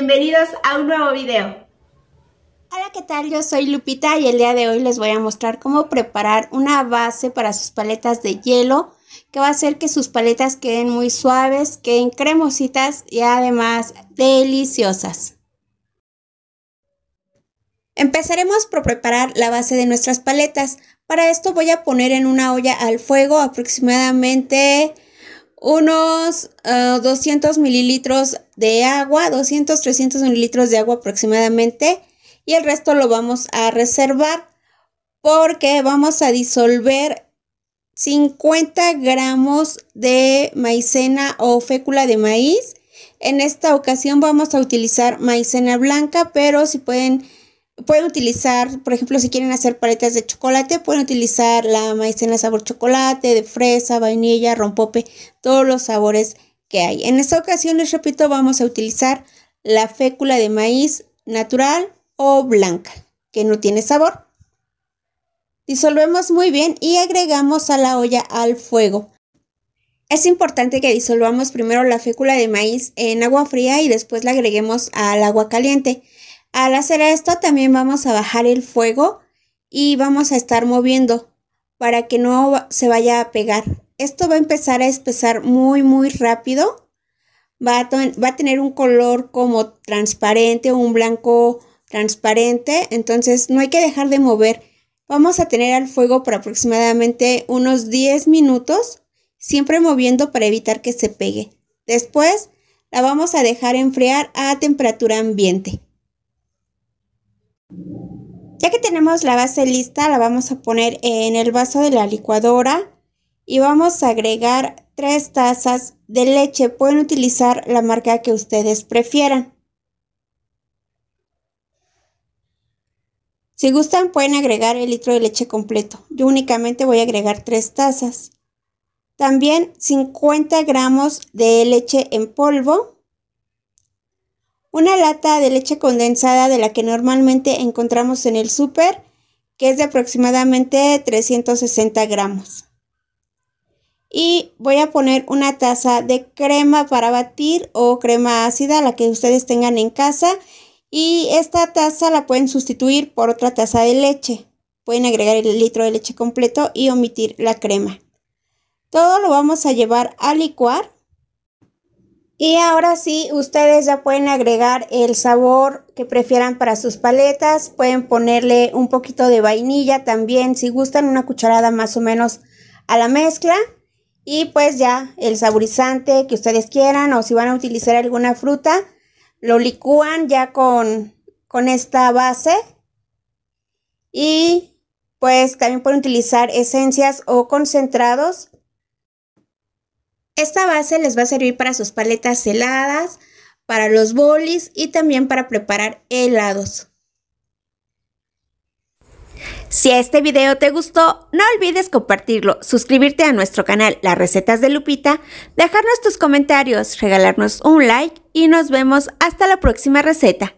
bienvenidos a un nuevo video. Hola, ¿qué tal? Yo soy Lupita y el día de hoy les voy a mostrar cómo preparar una base para sus paletas de hielo que va a hacer que sus paletas queden muy suaves, queden cremositas y además deliciosas. Empezaremos por preparar la base de nuestras paletas. Para esto voy a poner en una olla al fuego aproximadamente unos 200 eh, mililitros de agua, 200, 300 mililitros de agua aproximadamente. Y el resto lo vamos a reservar porque vamos a disolver 50 gramos de maicena o fécula de maíz. En esta ocasión vamos a utilizar maicena blanca, pero si pueden Pueden utilizar, por ejemplo, si quieren hacer paletas de chocolate, pueden utilizar la maicena sabor chocolate, de fresa, vainilla, rompope, todos los sabores que hay. En esta ocasión, les repito, vamos a utilizar la fécula de maíz natural o blanca, que no tiene sabor. Disolvemos muy bien y agregamos a la olla al fuego. Es importante que disolvamos primero la fécula de maíz en agua fría y después la agreguemos al agua caliente. Al hacer esto también vamos a bajar el fuego y vamos a estar moviendo para que no se vaya a pegar. Esto va a empezar a espesar muy muy rápido. Va a, tener un color como transparente o un blanco transparente. Entonces no hay que dejar de mover. Vamos a tener al fuego por aproximadamente unos 10 minutos, siempre moviendo para evitar que se pegue. Después la vamos a dejar enfriar a temperatura ambiente. Ya que tenemos la base lista, la vamos a poner en el vaso de la licuadora y vamos a agregar 3 tazas de leche. Pueden utilizar la marca que ustedes prefieran. Si gustan pueden agregar el litro de leche completo. Yo únicamente voy a agregar 3 tazas. También 50 gramos de leche en polvo una lata de leche condensada de la que normalmente encontramos en el súper, que es de aproximadamente 360 gramos. Y voy a poner una taza de crema para batir o crema ácida, la que ustedes tengan en casa. Y esta taza la pueden sustituir por otra taza de leche. Pueden agregar el litro de leche completo y omitir la crema. Todo lo vamos a llevar a licuar y ahora sí, ustedes ya pueden agregar el sabor que prefieran para sus paletas. Pueden ponerle un poquito de vainilla también, si gustan, una cucharada más o menos a la mezcla. Y pues ya el saborizante que ustedes quieran o si van a utilizar alguna fruta, lo licúan ya con, con esta base. Y pues también pueden utilizar esencias o concentrados esta base les va a servir para sus paletas heladas, para los bolis y también para preparar helados. Si este video te gustó, no olvides compartirlo, suscribirte a nuestro canal Las Recetas de Lupita, dejarnos tus comentarios, regalarnos un like y nos vemos hasta la próxima receta.